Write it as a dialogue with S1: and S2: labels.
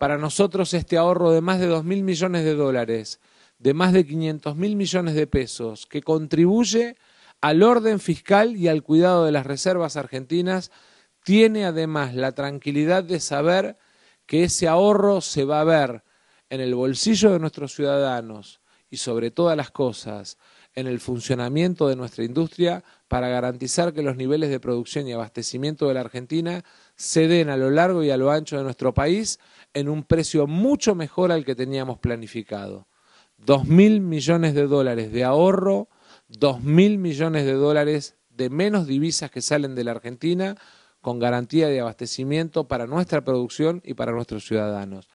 S1: Para nosotros este ahorro de más de dos mil millones de dólares, de más de quinientos mil millones de pesos, que contribuye al orden fiscal y al cuidado de las reservas argentinas, tiene además la tranquilidad de saber que ese ahorro se va a ver en el bolsillo de nuestros ciudadanos, y sobre todas las cosas en el funcionamiento de nuestra industria para garantizar que los niveles de producción y abastecimiento de la Argentina se den a lo largo y a lo ancho de nuestro país en un precio mucho mejor al que teníamos planificado. Dos mil millones de dólares de ahorro, dos mil millones de dólares de menos divisas que salen de la Argentina con garantía de abastecimiento para nuestra producción y para nuestros ciudadanos.